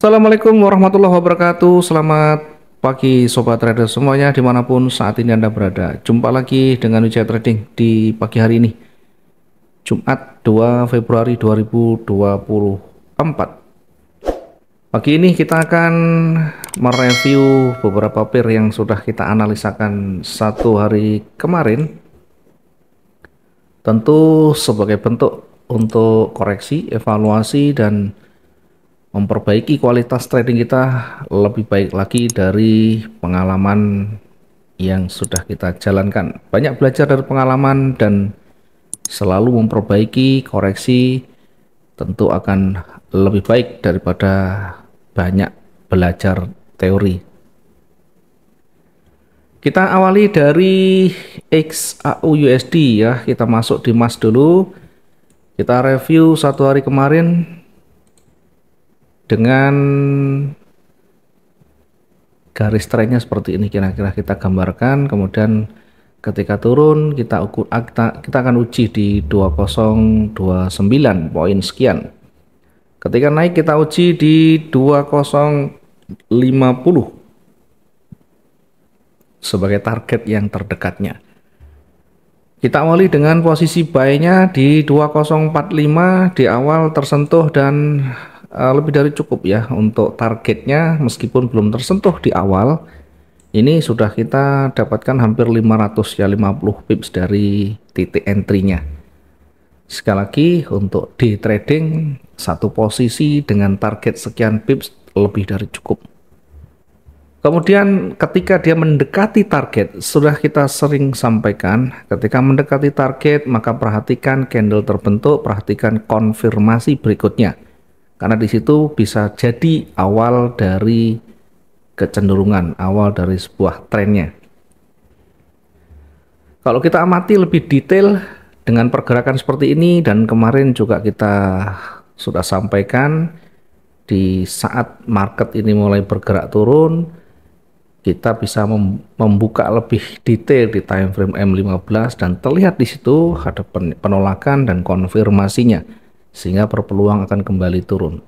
Assalamualaikum warahmatullahi wabarakatuh Selamat pagi Sobat Trader semuanya dimanapun saat ini Anda berada Jumpa lagi dengan Wijaya Trading di pagi hari ini Jumat 2 Februari 2024 Pagi ini kita akan mereview beberapa pair yang sudah kita analisakan satu hari kemarin Tentu sebagai bentuk untuk koreksi, evaluasi, dan memperbaiki kualitas trading kita lebih baik lagi dari pengalaman yang sudah kita jalankan. Banyak belajar dari pengalaman dan selalu memperbaiki koreksi tentu akan lebih baik daripada banyak belajar teori. Kita awali dari XAU USD ya, kita masuk di MAS dulu. Kita review satu hari kemarin dengan garis trennya seperti ini kira-kira kita gambarkan kemudian ketika turun kita ukur ah, kita akan uji di 2029 poin sekian ketika naik kita uji di 2050 sebagai target yang terdekatnya kita awali dengan posisi buy-nya di 2045 di awal tersentuh dan uh, lebih dari cukup ya untuk targetnya meskipun belum tersentuh di awal ini sudah kita dapatkan hampir 500 ya 50 pips dari titik entry-nya sekali lagi untuk di trading satu posisi dengan target sekian pips lebih dari cukup kemudian ketika dia mendekati target sudah kita sering sampaikan ketika mendekati target maka perhatikan candle terbentuk perhatikan konfirmasi berikutnya karena di situ bisa jadi awal dari kecenderungan, awal dari sebuah trennya. Kalau kita amati lebih detail dengan pergerakan seperti ini dan kemarin juga kita sudah sampaikan di saat market ini mulai bergerak turun, kita bisa membuka lebih detail di time frame M15 dan terlihat di situ ada penolakan dan konfirmasinya sehingga perpeluang akan kembali turun.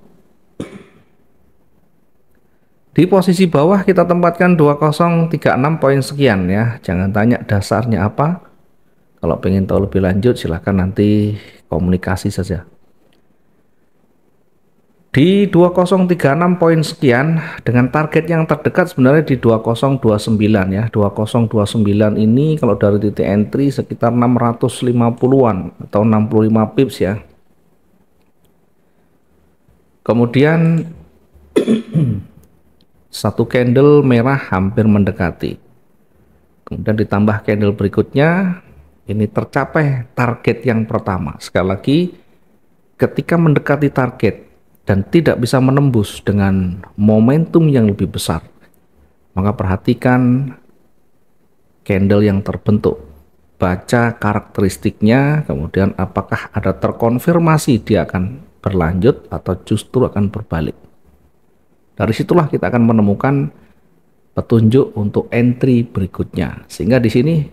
Di posisi bawah kita tempatkan 2036 poin sekian ya. Jangan tanya dasarnya apa. Kalau pengen tahu lebih lanjut silahkan nanti komunikasi saja. Di 2036 poin sekian dengan target yang terdekat sebenarnya di 2029 ya. 2029 ini kalau dari titik entry sekitar 650-an atau 65 pips ya. Kemudian satu candle merah hampir mendekati. Kemudian ditambah candle berikutnya, ini tercapai target yang pertama. Sekali lagi, ketika mendekati target dan tidak bisa menembus dengan momentum yang lebih besar, maka perhatikan candle yang terbentuk. Baca karakteristiknya, kemudian apakah ada terkonfirmasi dia akan berlanjut atau justru akan berbalik. Dari situlah kita akan menemukan petunjuk untuk entry berikutnya. Sehingga di sini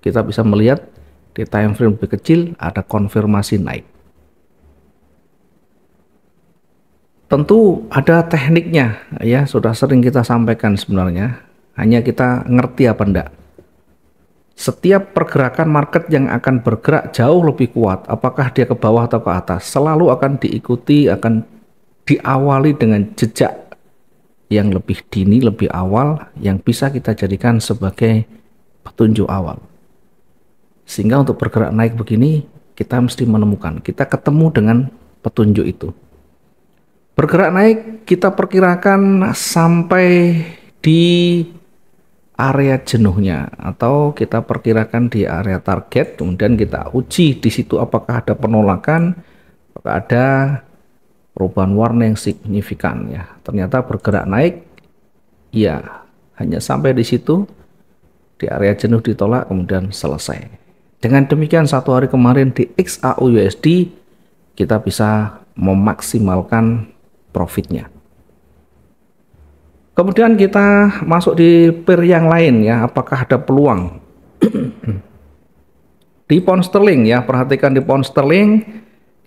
kita bisa melihat di time frame lebih kecil ada konfirmasi naik. Tentu ada tekniknya ya, sudah sering kita sampaikan sebenarnya. Hanya kita ngerti apa enggak setiap pergerakan market yang akan bergerak jauh lebih kuat, apakah dia ke bawah atau ke atas, selalu akan diikuti, akan diawali dengan jejak yang lebih dini, lebih awal, yang bisa kita jadikan sebagai petunjuk awal. Sehingga untuk bergerak naik begini, kita mesti menemukan, kita ketemu dengan petunjuk itu. Bergerak naik, kita perkirakan sampai di area jenuhnya atau kita perkirakan di area target kemudian kita uji di situ apakah ada penolakan apakah ada perubahan warna yang signifikan ya ternyata bergerak naik ya hanya sampai di situ di area jenuh ditolak kemudian selesai dengan demikian satu hari kemarin di XAUUSD kita bisa memaksimalkan profitnya Kemudian kita masuk di pair yang lain ya, apakah ada peluang? di pound sterling ya, perhatikan di pound sterling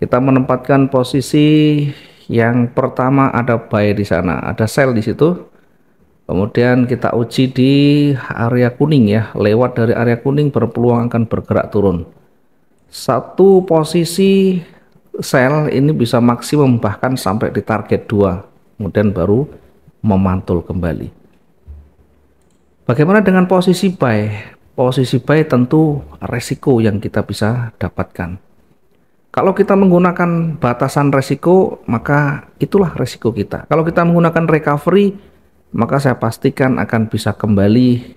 kita menempatkan posisi yang pertama ada buy di sana, ada sell di situ. Kemudian kita uji di area kuning ya, lewat dari area kuning berpeluang akan bergerak turun. Satu posisi sell ini bisa maksimum bahkan sampai di target 2, kemudian baru memantul kembali. Bagaimana dengan posisi buy? Posisi buy tentu resiko yang kita bisa dapatkan. Kalau kita menggunakan batasan resiko, maka itulah resiko kita. Kalau kita menggunakan recovery, maka saya pastikan akan bisa kembali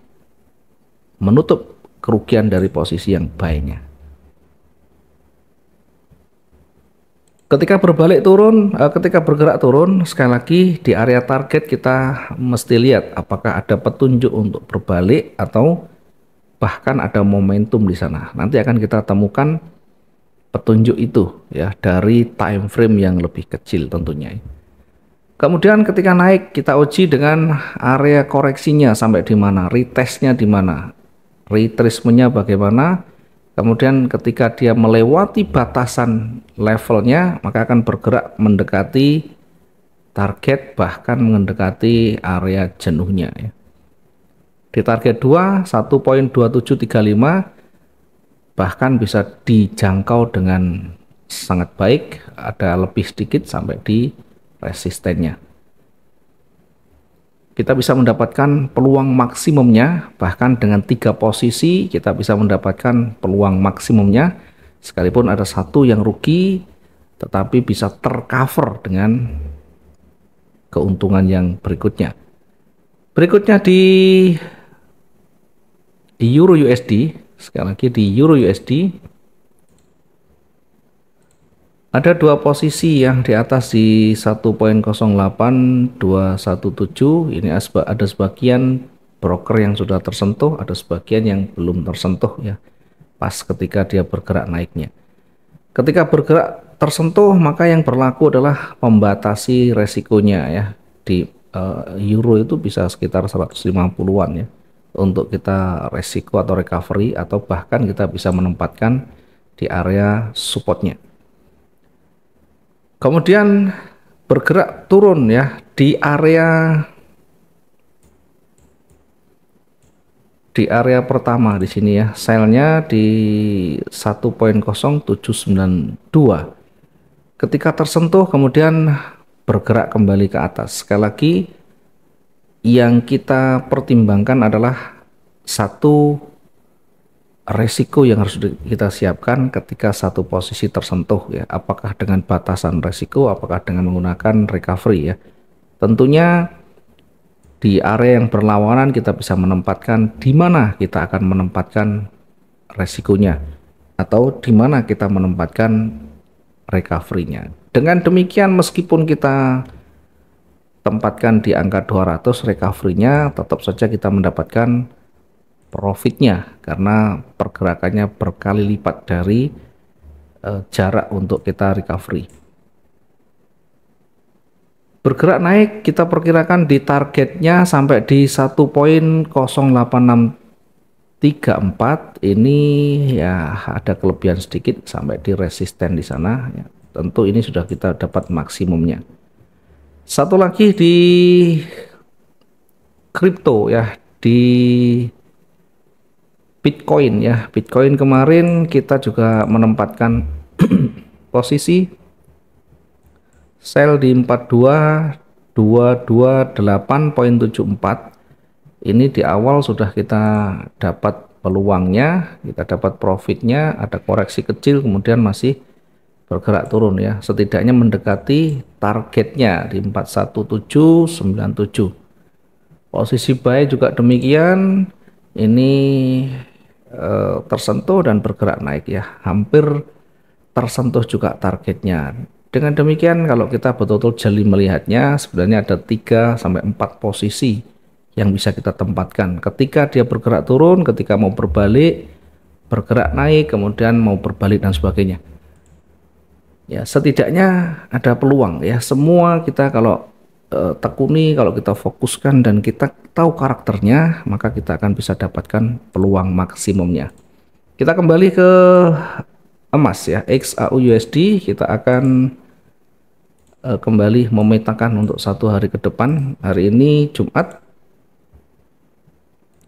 menutup kerugian dari posisi yang buy-nya. Ketika berbalik turun, eh, ketika bergerak turun, sekali lagi di area target kita mesti lihat apakah ada petunjuk untuk berbalik atau bahkan ada momentum di sana. Nanti akan kita temukan petunjuk itu ya dari time frame yang lebih kecil tentunya. Kemudian ketika naik kita uji dengan area koreksinya sampai di mana, retestnya di mana, retracementnya bagaimana, Kemudian ketika dia melewati batasan levelnya, maka akan bergerak mendekati target bahkan mendekati area jenuhnya ya. Di target 2 1.2735 bahkan bisa dijangkau dengan sangat baik, ada lebih sedikit sampai di resistennya kita bisa mendapatkan peluang maksimumnya bahkan dengan tiga posisi kita bisa mendapatkan peluang maksimumnya sekalipun ada satu yang rugi tetapi bisa tercover dengan keuntungan yang berikutnya berikutnya di di euro USD sekali lagi di euro USD ada dua posisi yang di atas di 1.08217 ini ada sebagian broker yang sudah tersentuh, ada sebagian yang belum tersentuh ya. Pas ketika dia bergerak naiknya. Ketika bergerak tersentuh maka yang berlaku adalah membatasi resikonya ya. Di uh, euro itu bisa sekitar 150-an ya untuk kita resiko atau recovery atau bahkan kita bisa menempatkan di area supportnya. Kemudian bergerak turun ya di area di area pertama di sini ya. Selnya di 1.0792. Ketika tersentuh kemudian bergerak kembali ke atas. Sekali lagi yang kita pertimbangkan adalah satu resiko yang harus kita siapkan ketika satu posisi tersentuh ya apakah dengan batasan resiko apakah dengan menggunakan recovery ya tentunya di area yang berlawanan kita bisa menempatkan di mana kita akan menempatkan resikonya atau di mana kita menempatkan recovery-nya dengan demikian meskipun kita tempatkan di angka 200 recovery-nya tetap saja kita mendapatkan profitnya karena pergerakannya berkali lipat dari uh, jarak untuk kita recovery. Bergerak naik kita perkirakan di targetnya sampai di 1.08634 ini ya ada kelebihan sedikit sampai di resisten di sana ya. Tentu ini sudah kita dapat maksimumnya. Satu lagi di crypto ya di Bitcoin ya. Bitcoin kemarin kita juga menempatkan posisi sell di 42228.74. Ini di awal sudah kita dapat peluangnya, kita dapat profitnya, ada koreksi kecil kemudian masih bergerak turun ya. Setidaknya mendekati targetnya di 41797. Posisi buy juga demikian. Ini Eh, tersentuh dan bergerak naik ya hampir tersentuh juga targetnya dengan demikian kalau kita betul-betul jeli melihatnya sebenarnya ada 3 sampai 4 posisi yang bisa kita tempatkan ketika dia bergerak turun ketika mau berbalik bergerak naik kemudian mau berbalik dan sebagainya ya setidaknya ada peluang ya semua kita kalau uh, tekuni, kalau kita fokuskan dan kita tahu karakternya, maka kita akan bisa dapatkan peluang maksimumnya. Kita kembali ke emas ya, XAU USD kita akan uh, kembali memetakan untuk satu hari ke depan. Hari ini Jumat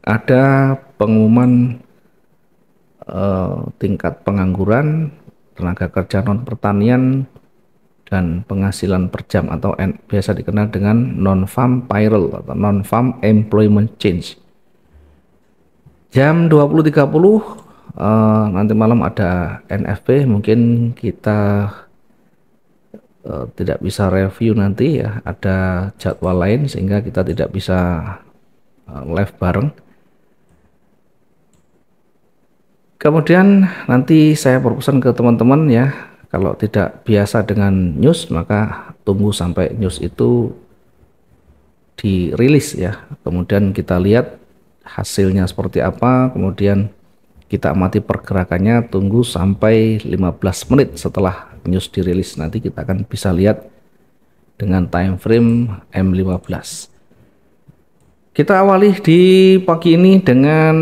ada pengumuman uh, tingkat pengangguran tenaga kerja non pertanian dan penghasilan per jam atau N, biasa dikenal dengan non-farm payroll atau non-farm employment change. Jam 20.30 uh, eh, nanti malam ada NFP, mungkin kita uh, tidak bisa review nanti ya, ada jadwal lain sehingga kita tidak bisa uh, live bareng. Kemudian nanti saya berpesan ke teman-teman ya kalau tidak biasa dengan news, maka tunggu sampai news itu dirilis ya. Kemudian kita lihat hasilnya seperti apa, kemudian kita amati pergerakannya tunggu sampai 15 menit setelah news dirilis nanti kita akan bisa lihat dengan time frame M15 kita awali di pagi ini dengan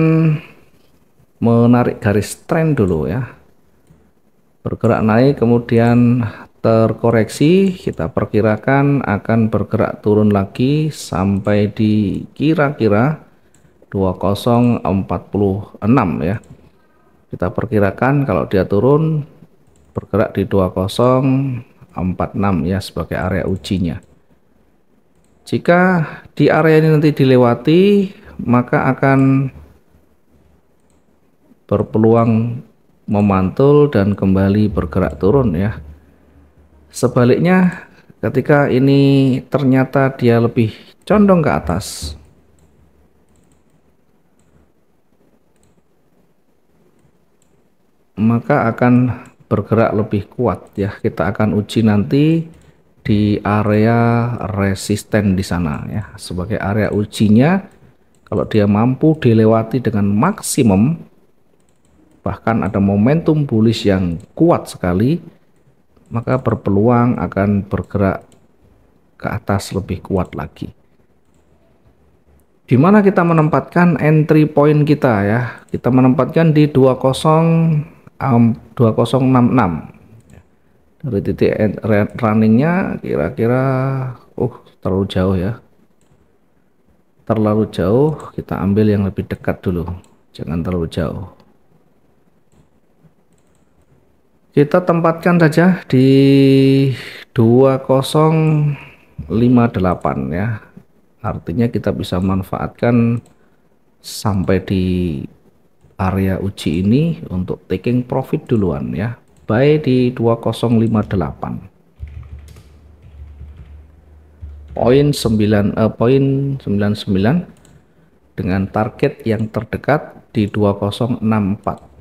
menarik garis trend dulu ya bergerak naik kemudian terkoreksi kita perkirakan akan bergerak turun lagi sampai di kira-kira 2046 ya kita perkirakan kalau dia turun bergerak di 2046 ya sebagai area ujinya jika di area ini nanti dilewati maka akan berpeluang memantul dan kembali bergerak turun ya. Sebaliknya ketika ini ternyata dia lebih condong ke atas maka akan bergerak lebih kuat ya kita akan uji nanti di area resisten di sana ya sebagai area ujinya kalau dia mampu dilewati dengan maksimum bahkan ada momentum bullish yang kuat sekali maka berpeluang akan bergerak ke atas lebih kuat lagi di mana kita menempatkan entry point kita ya kita menempatkan di 2066 um, dari titik runningnya kira-kira uh terlalu jauh ya terlalu jauh kita ambil yang lebih dekat dulu jangan terlalu jauh kita tempatkan saja di 2058 ya artinya kita bisa manfaatkan sampai di area uji ini untuk taking profit duluan ya buy di 2058 poin 9 eh, poin 99 dengan target yang terdekat di 2064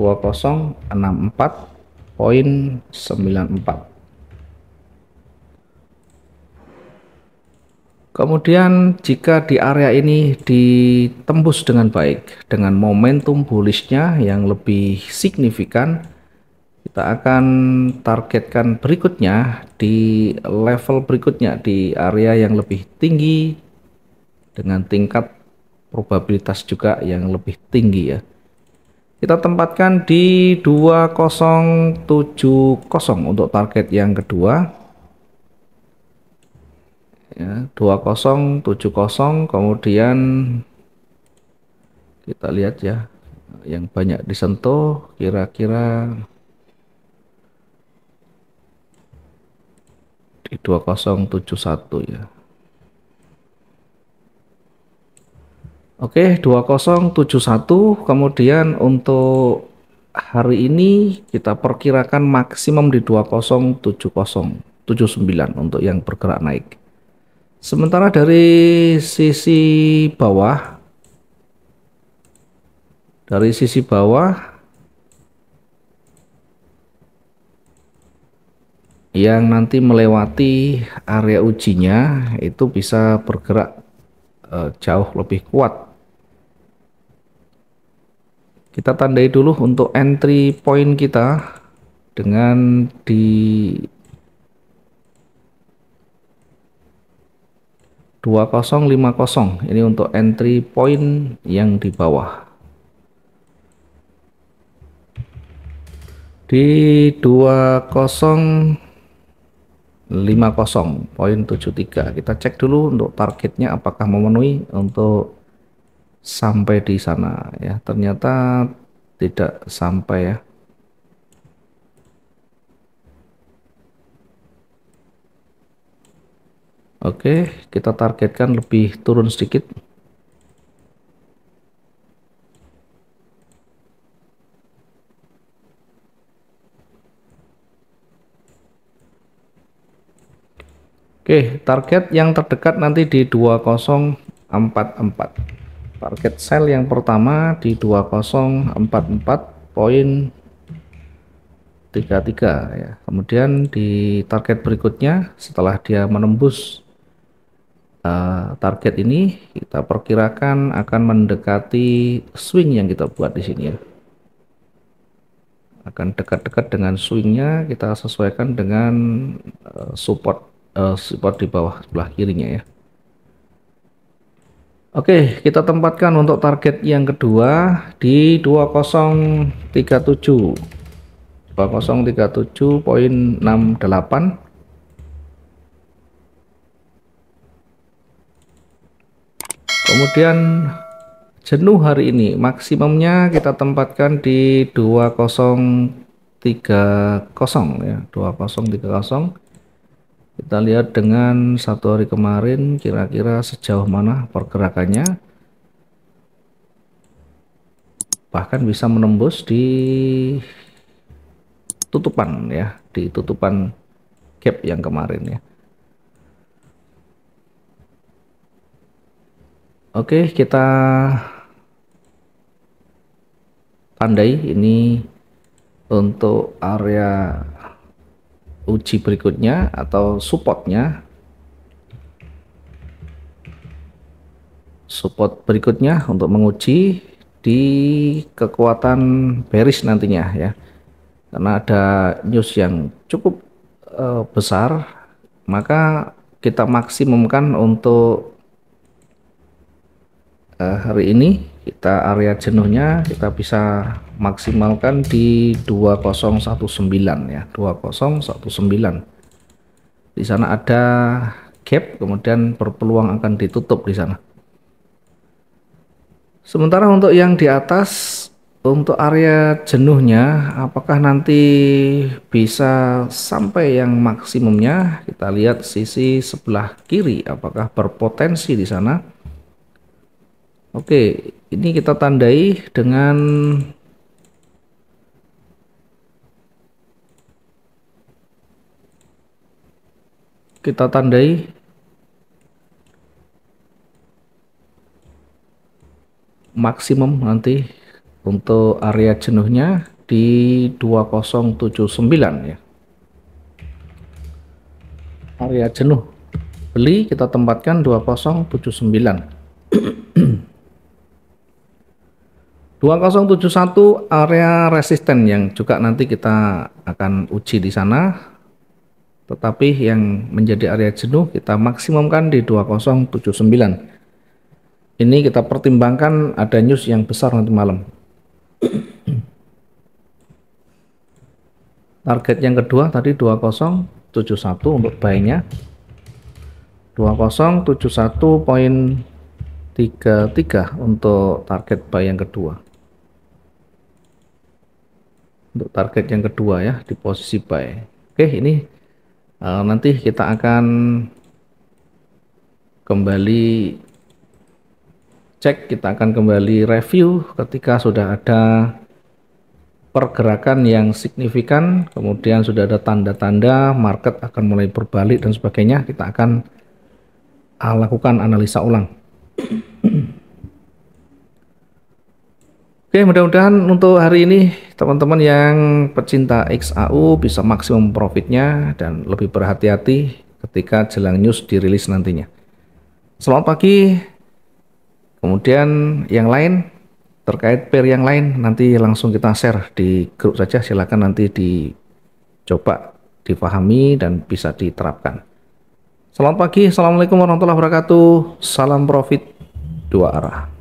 2064.94 Kemudian jika di area ini ditembus dengan baik dengan momentum bullishnya yang lebih signifikan kita akan targetkan berikutnya di level berikutnya di area yang lebih tinggi dengan tingkat probabilitas juga yang lebih tinggi ya kita tempatkan di 2070 untuk target yang kedua ya, 2070 kemudian kita lihat ya yang banyak disentuh kira-kira di 2071 ya Oke, 2071. Kemudian untuk hari ini kita perkirakan maksimum di 2070 untuk yang bergerak naik. Sementara dari sisi bawah dari sisi bawah yang nanti melewati area ujinya itu bisa bergerak eh, jauh lebih kuat kita tandai dulu untuk entry point kita dengan di 2050 ini untuk entry point yang di bawah di dua lima poin tujuh tiga kita cek dulu untuk targetnya apakah memenuhi untuk sampai di sana ya ternyata tidak sampai ya Oke, kita targetkan lebih turun sedikit. Oke, target yang terdekat nanti di 2044 target sell yang pertama di poin 2044.33 ya kemudian di target berikutnya setelah dia menembus uh, target ini kita perkirakan akan mendekati swing yang kita buat di sini ya akan dekat-dekat dengan swingnya kita sesuaikan dengan uh, support uh, support di bawah sebelah kirinya ya Oke, kita tempatkan untuk target yang kedua di 2037. 2037.68 kemudian jenuh hari ini maksimumnya kita tempatkan di 2030 ya 2030 kita lihat dengan satu hari kemarin kira-kira sejauh mana pergerakannya bahkan bisa menembus di tutupan ya di tutupan gap yang kemarin ya Oke kita tandai ini untuk area uji berikutnya atau supportnya support berikutnya untuk menguji di kekuatan Beris nantinya ya karena ada news yang cukup uh, besar maka kita maksimumkan untuk uh, hari ini kita area jenuhnya kita bisa maksimalkan di 2019 ya 2019 di sana ada gap kemudian berpeluang akan ditutup di sana sementara untuk yang di atas untuk area jenuhnya apakah nanti bisa sampai yang maksimumnya kita lihat sisi sebelah kiri apakah berpotensi di sana Oke, ini kita tandai dengan kita tandai maksimum nanti untuk area jenuhnya di 2079 ya area jenuh beli kita tempatkan 2079 2071 area resisten yang juga nanti kita akan uji di sana tetapi yang menjadi area jenuh kita maksimumkan di 2079. Ini kita pertimbangkan ada news yang besar nanti malam. Target yang kedua tadi 2071 untuk buy-nya. 2071.33 untuk target buy yang kedua untuk target yang kedua ya di posisi buy. Oke, ini uh, nanti kita akan kembali cek kita akan kembali review ketika sudah ada pergerakan yang signifikan kemudian sudah ada tanda-tanda market akan mulai berbalik dan sebagainya kita akan eh, lakukan analisa ulang Oke, mudah-mudahan untuk hari ini teman-teman yang pecinta XAU bisa maksimum profitnya dan lebih berhati-hati ketika jelang news dirilis nantinya. Selamat pagi. Kemudian yang lain terkait pair yang lain nanti langsung kita share di grup saja silakan nanti dicoba difahami dan bisa diterapkan. Selamat pagi, Assalamualaikum warahmatullahi wabarakatuh. Salam profit dua arah.